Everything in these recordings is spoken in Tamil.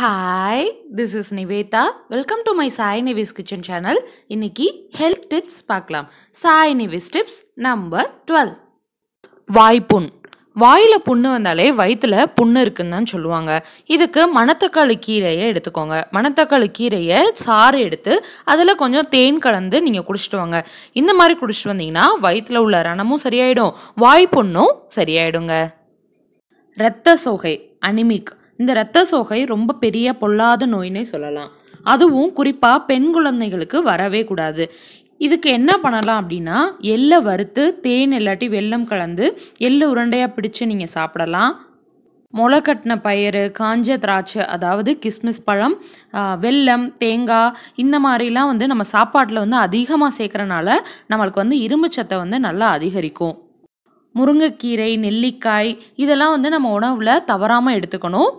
hi this is Nivetha welcome to my Sai Nivi's kitchen channel இன்னைக்கு ஹெல்த் டிப்ஸ் பார்க்கலாம் Sai Nivi's tips number twelve வாய்ப்புண் வாயில் புண்ணு வந்தாலே வயிற்றில் புண்ணு இருக்குன்னு தான் சொல்லுவாங்க இதுக்கு மணத்தக்காளி கீரையை எடுத்துக்கோங்க மணத்தக்காளி கீரையை சாறு எடுத்து அதில் கொஞ்சம் தேன் கலந்து நீங்கள் குடிச்சிட்டு வாங்க இந்த மாதிரி குடிச்சிட்டு வந்தீங்கன்னா வயிற்றில் உள்ள ரணமும் சரியாயிடும் வாய் புண்ணும் சரியாயிடுங்க இரத்த சோகை அனிமிக் இந்த இரத்த சோகை ரொம்ப பெரிய பொல்லாத நோயினே சொல்லலாம் அதுவும் குறிப்பாக பெண் குழந்தைகளுக்கு வரவே கூடாது இதுக்கு என்ன பண்ணலாம் அப்படின்னா எள்ளை வறுத்து தேன் இல்லாட்டி வெள்ளம் கலந்து எள்ளு உருண்டையாக பிடிச்சு நீங்கள் சாப்பிடலாம் முளைக்கட்டின கட்டின பயிறு காஞ்ச திராட்சை அதாவது கிஸ்மிஸ் பழம் வெல்லம் தேங்காய் இந்த மாதிரிலாம் வந்து நம்ம சாப்பாட்டில் வந்து அதிகமாக சேர்க்குறனால நம்மளுக்கு வந்து இரும்பு சத்தை வந்து நல்லா அதிகரிக்கும் முருங்கைக்கீரை நெல்லிக்காய் இதெல்லாம் வந்து நம்ம உணவில் தவறாமல் எடுத்துக்கணும்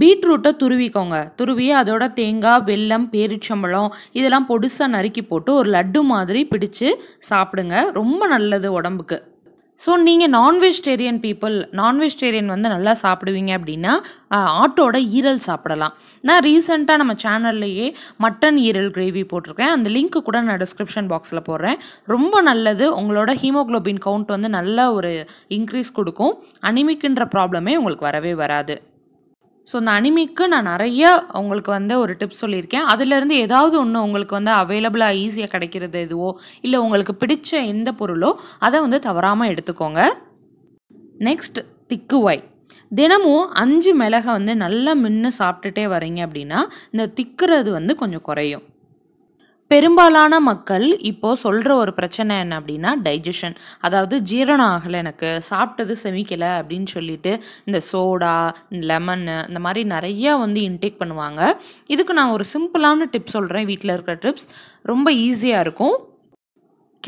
பீட்ரூட்டை துருவிக்கோங்க துருவி அதோட தேங்காய் வெல்லம் பேரிச்சம்பழம் இதெல்லாம் பொடுசாக நறுக்கி போட்டு ஒரு லட்டு மாதிரி பிடிச்சு சாப்பிடுங்க ரொம்ப நல்லது உடம்புக்கு ஸோ நீங்கள் நான்வெஜிடேரியன் பீப்புள் நான்வெஜிடேரியன் வந்து நல்லா சாப்பிடுவீங்க அப்படின்னா ஆட்டோட ஈரல் சாப்பிடலாம் நான் ரீசெண்டாக நம்ம சேனல்லையே மட்டன் ஈரல் கிரேவி போட்டிருக்கேன் அந்த லிங்க்கு கூட நான் டிஸ்கிரிப்ஷன் பாக்ஸில் போடுறேன் ரொம்ப நல்லது உங்களோட ஹீமோக்ளோபின் கவுண்ட் வந்து நல்ல ஒரு இன்க்ரீஸ் கொடுக்கும் அனிமிக்குன்ற ப்ராப்ளமே உங்களுக்கு வரவே வராது ஸோ அந்த அனிமிக்கு நான் நிறைய உங்களுக்கு வந்து ஒரு டிப்ஸ் சொல்லியிருக்கேன் அதுலேருந்து ஏதாவது ஒன்று உங்களுக்கு வந்து அவைலபிளாக ஈஸியாக கிடைக்கிறது எதுவோ இல்லை உங்களுக்கு பிடிச்ச எந்த பொருளோ அதை வந்து தவறாமல் எடுத்துக்கோங்க நெக்ஸ்ட் திக்கு ஒய் தினமும் அஞ்சு மிளகை வந்து நல்லா மின்னு சாப்பிட்டுட்டே வரீங்க அப்படின்னா இந்த திக்கிறது வந்து கொஞ்சம் குறையும் பெரும்பாலான மக்கள் இப்போது சொல்கிற ஒரு பிரச்சனை என்ன அப்படின்னா டைஜஷன் அதாவது ஜீரணம் ஆகலை எனக்கு சாப்பிட்டது செமிக்கலை அப்படின்னு சொல்லிட்டு இந்த சோடா லெமன்னு இந்த மாதிரி நிறையா வந்து இன்டேக் பண்ணுவாங்க இதுக்கு நான் ஒரு சிம்பிளான டிப் சொல்கிறேன் வீட்டில் இருக்கிற டிப்ஸ் ரொம்ப ஈஸியாக இருக்கும்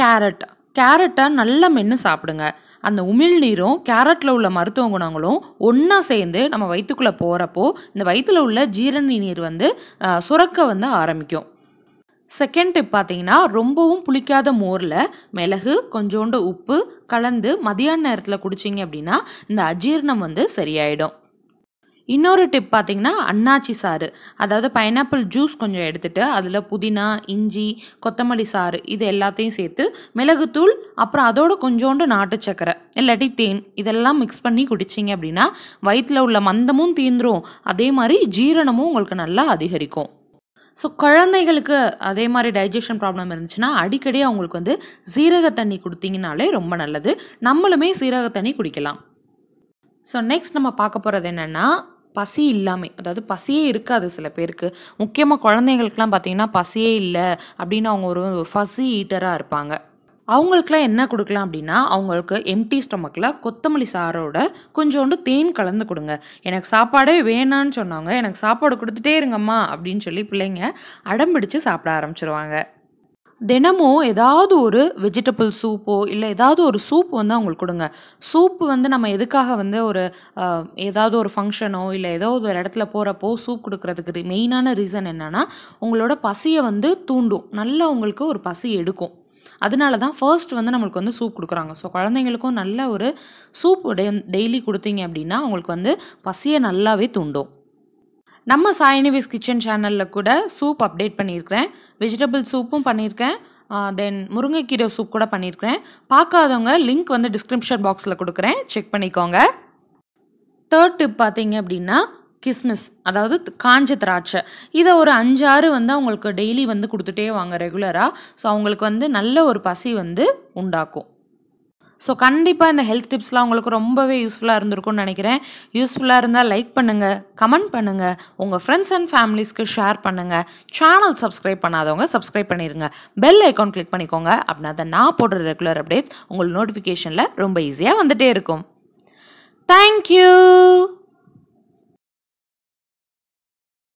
கேரட் கேரட்டை நல்லா மென்று சாப்பிடுங்க அந்த உமிழ்நீரும் கேரட்டில் உள்ள மருத்துவ குணங்களும் ஒன்றா சேர்ந்து நம்ம வயிற்றுக்குள்ளே போகிறப்போ இந்த வயிற்றில் உள்ள ஜீரணி நீர் வந்து சுரக்க வந்து ஆரம்பிக்கும் செகண்ட் டிப் பார்த்தீங்கன்னா ரொம்பவும் புளிக்காத மோரில் மிளகு கொஞ்சோண்டு உப்பு கலந்து மதியான நேரத்தில் குடிச்சிங்க அப்படின்னா இந்த அஜீர்ணம் வந்து சரியாயிடும் இன்னொரு டிப் பார்த்திங்கன்னா அன்னாச்சி சாறு அதாவது பைனாப்பிள் ஜூஸ் கொஞ்சம் எடுத்துகிட்டு அதில் புதினா இஞ்சி கொத்தமல்லி சாறு இது எல்லாத்தையும் சேர்த்து மிளகுத்தூள் அப்புறம் அதோடு கொஞ்சோண்டு நாட்டு சக்கரை இல்லாட்டி தேன் இதெல்லாம் மிக்ஸ் பண்ணி குடிச்சிங்க அப்படின்னா வயிற்றில் உள்ள மந்தமும் தீந்துரும் அதே மாதிரி ஜீரணமும் உங்களுக்கு நல்லா அதிகரிக்கும் ஸோ குழந்தைகளுக்கு அதே மாதிரி டைஜஷன் ப்ராப்ளம் இருந்துச்சுன்னா அடிக்கடி அவங்களுக்கு வந்து சீரக தண்ணி கொடுத்தீங்கனாலே ரொம்ப நல்லது நம்மளுமே சீரக தண்ணி குடிக்கலாம் ஸோ நெக்ஸ்ட் நம்ம பார்க்க போகிறது என்னென்னா பசி இல்லாமல் அதாவது பசியே இருக்காது சில பேருக்கு முக்கியமாக குழந்தைங்களுக்குலாம் பார்த்திங்கன்னா பசியே இல்லை அப்படின்னு அவங்க ஒரு ஃபசி ஈட்டராக இருப்பாங்க அவங்களுக்குலாம் என்ன கொடுக்கலாம் அப்படின்னா அவங்களுக்கு எம்டி ஸ்டொமக்கில் கொத்தமல்லி சாரோட கொஞ்சோண்டு தேன் கலந்து கொடுங்க எனக்கு சாப்பாடே வேணான்னு சொன்னாங்க எனக்கு சாப்பாடு கொடுத்துட்டே இருங்கம்மா அப்படின்னு சொல்லி பிள்ளைங்க அடம் பிடிச்சு சாப்பிட ஆரம்பிச்சிருவாங்க தினமும் ஏதாவது ஒரு வெஜிடபிள் சூப்போ இல்லை ஏதாவது ஒரு சூப் வந்து அவங்களுக்கு கொடுங்க சூப் வந்து நம்ம எதுக்காக வந்து ஒரு ஏதாவது ஒரு ஃபங்க்ஷனோ இல்லை ஏதாவது ஒரு இடத்துல போகிறப்போ சூப் கொடுக்கறதுக்கு மெயினான ரீசன் என்னென்னா உங்களோட பசியை வந்து தூண்டும் நல்லா உங்களுக்கு ஒரு பசி எடுக்கும் அதனால தான் ஃபர்ஸ்ட் வந்து நம்மளுக்கு வந்து சூப் கொடுக்குறாங்க ஸோ குழந்தைங்களுக்கும் நல்ல ஒரு சூப் டெ டெய்லி கொடுத்தீங்க அப்படின்னா அவங்களுக்கு வந்து பசியை நல்லாவே தூண்டும் நம்ம சாயினிவிஸ் கிச்சன் சேனலில் கூட சூப் அப்டேட் பண்ணியிருக்கிறேன் வெஜிடபிள் சூப்பும் பண்ணியிருக்கேன் தென் முருங்கைக்கீரை சூப் கூட பண்ணியிருக்கிறேன் பார்க்காதவங்க லிங்க் வந்து டிஸ்கிரிப்ஷன் பாக்ஸில் கொடுக்குறேன் செக் பண்ணிக்கோங்க தேர்ட் டிப் பார்த்தீங்க அப்படின்னா கிஸ்மிஸ் அதாவது காஞ்ச திராட்சை இதை ஒரு அஞ்சாறு வந்து அவங்களுக்கு டெய்லி வந்து கொடுத்துட்டே வாங்க ரெகுலராக ஸோ அவங்களுக்கு வந்து நல்ல ஒரு பசி வந்து உண்டாக்கும் ஸோ கண்டிப்பாக இந்த ஹெல்த் டிப்ஸ்லாம் உங்களுக்கு ரொம்பவே யூஸ்ஃபுல்லாக இருந்திருக்கும்னு நினைக்கிறேன் யூஸ்ஃபுல்லாக இருந்தால் லைக் பண்ணுங்கள் கமெண்ட் பண்ணுங்கள் உங்கள் ஃப்ரெண்ட்ஸ் அண்ட் ஃபேமிலிஸ்க்கு ஷேர் பண்ணுங்கள் சேனல் சப்ஸ்கிரைப் பண்ணாதவங்க சப்ஸ்கிரைப் பண்ணிடுங்க பெல் ஐக்கவுண்ட் கிளிக் பண்ணிக்கோங்க அப்படின்னா அதை நான் போடுற ரெகுலர் அப்டேட்ஸ் உங்களுக்கு நோட்டிஃபிகேஷனில் ரொம்ப ஈஸியாக வந்துகிட்டே இருக்கும் தேங்க்யூ